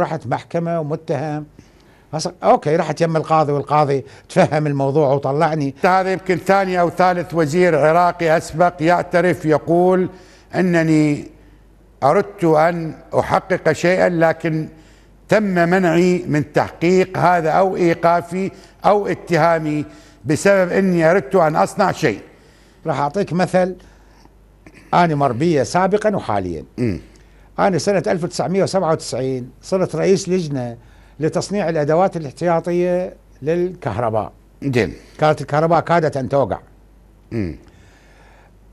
رحت محكمة ومتهم اوكي رحت يم القاضي والقاضي تفهم الموضوع وطلعني هذا يمكن ثاني او ثالث وزير عراقي اسبق يعترف يقول انني اردت ان احقق شيئا لكن تم منعي من تحقيق هذا او ايقافي او اتهامي بسبب اني اردت ان اصنع شيء راح اعطيك مثل انا مر سابقا وحاليا م. أنا سنة 1997 صرت رئيس لجنة لتصنيع الأدوات الاحتياطية للكهرباء زين كانت الكهرباء كادت أن توقع امم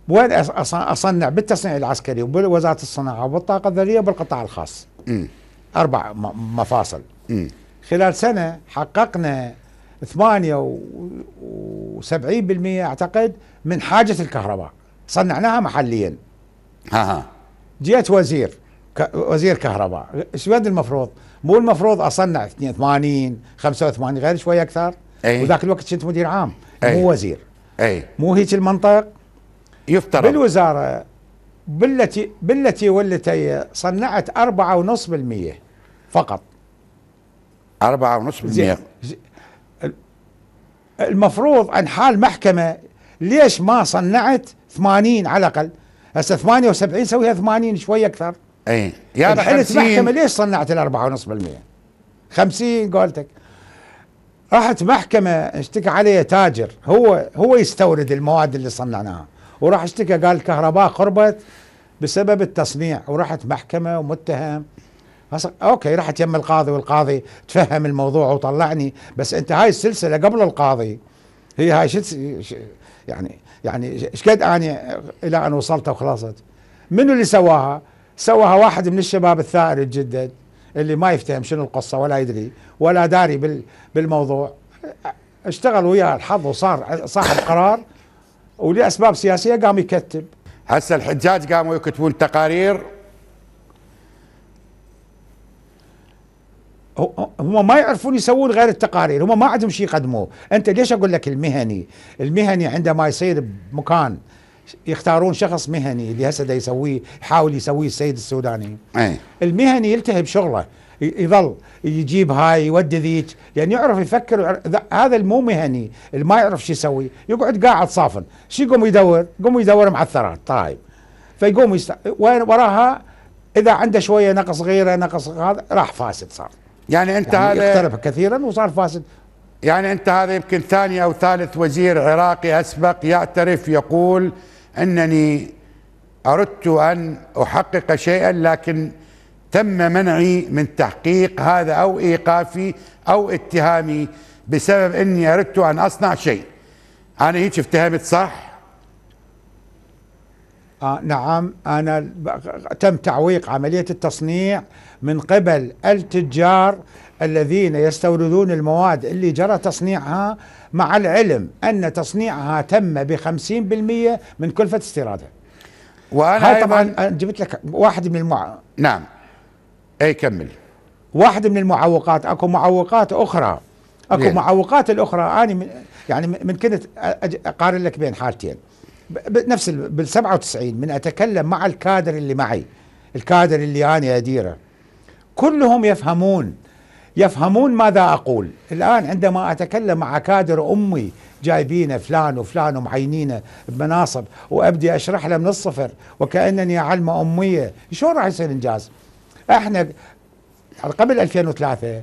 وين أصنع بالتصنيع العسكري وبوزارة الصناعة وبالطاقة الذرية وبالقطاع الخاص امم أربع مفاصل امم خلال سنة حققنا 78% أعتقد من حاجة الكهرباء صنعناها محليا ها ها جيت وزير وزير كهرباء ايش وين المفروض مو المفروض اصنع 82 85 غير شوي اكثر أي. وذاك الوقت كنت مدير عام أي. مو وزير أي. مو هيك المنطق يفترض بالوزاره بالتي بالتي والتي صنعت 4.5% فقط 4.5% المفروض ان حال محكمه ليش ما صنعت 80 على الاقل هسه 78 سويها 80 شوي اكثر اي يا طيب محكمه ليش صنعت ال 4.5% 50 قولتك راحت محكمه اشتكى عليه تاجر هو هو يستورد المواد اللي صنعناها وراح اشتكى قال الكهرباء خربت بسبب التصنيع ورحت محكمه ومتهم اوكي رحت يم القاضي والقاضي تفهم الموضوع وطلعني بس انت هاي السلسله قبل القاضي هي هاي شت يعني يعني ايش قد اني الى ان وصلت وخلصت منو اللي سواها؟ سواها واحد من الشباب الثائر جدا اللي ما يفتهم شنو القصه ولا يدري ولا داري بالموضوع اشتغل وياه الحظ وصار صاحب قرار ولاسباب سياسيه قام يكتب هسه الحجاج قاموا يكتبون تقارير هم ما يعرفون يسوون غير التقارير هم ما عندهم شيء يقدموه انت ليش اقول لك المهني المهني عندما يصير بمكان يختارون شخص مهني اللي هسه يسويه يحاول يسويه السيد السوداني أي. المهني يلتهي بشغله يظل يجيب هاي يودي ذيك يعني يعرف يفكر هذا المو مهني اللي ما يعرف شو يسوي يقعد قاعد صافن شو يقوم يدور يقوم يدور معثرات طايب فيقوم يست... وراها اذا عنده شويه نقص غيره نقص هذا راح فاسد صار يعني انت يعني هذا اقترب كثيرا وصار فاسد يعني انت هذا يمكن ثاني او ثالث وزير عراقي اسبق يعترف يقول أنني أردت أن أحقق شيئا لكن تم منعي من تحقيق هذا أو إيقافي أو اتهامي بسبب أني أردت أن أصنع شيء أنا هيك افتهمت صح آه نعم أنا تم تعويق عملية التصنيع من قبل التجار الذين يستوردون المواد اللي جرى تصنيعها مع العلم أن تصنيعها تم ب 50% من كلفة استيرادها وأنا هاي طبعا جبت لك واحد من المع نعم أي كمل واحد من المعوقات أكو معوقات أخرى أكو لين. معوقات الأخرى أنا من يعني من كنت أقارن لك بين حالتين نفس بال 97 من اتكلم مع الكادر اللي معي الكادر اللي انا اديره كلهم يفهمون يفهمون ماذا اقول الان عندما اتكلم مع كادر امي جايبينه فلان وفلان ومعينينه بمناصب وابدي اشرح له من الصفر وكانني اعلمه اميه شلون راح يصير انجاز احنا قبل 2003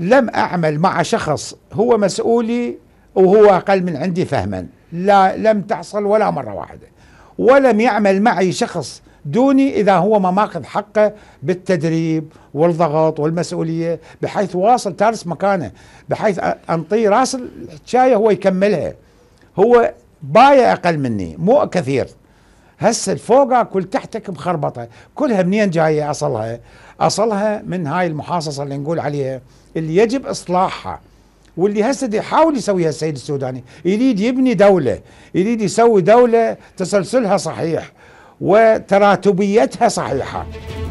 لم اعمل مع شخص هو مسؤولي وهو اقل من عندي فهما لا لم تحصل ولا مرة واحدة ولم يعمل معي شخص دوني إذا هو ما ماخذ حقه بالتدريب والضغط والمسؤولية بحيث واصل تارس مكانه بحيث أنطيه راس الحكاية هو يكملها هو بايع أقل مني مو كثير هسه الفوقة كل تحتك مخربطة كلها منين جاية أصلها أصلها من هاي المحاصصة اللي نقول عليها اللي يجب إصلاحها واللي هسه يحاول يسويها السيد السوداني يريد يبني دولة يريد يسوي دولة تسلسلها صحيح وتراتبيتها صحيحة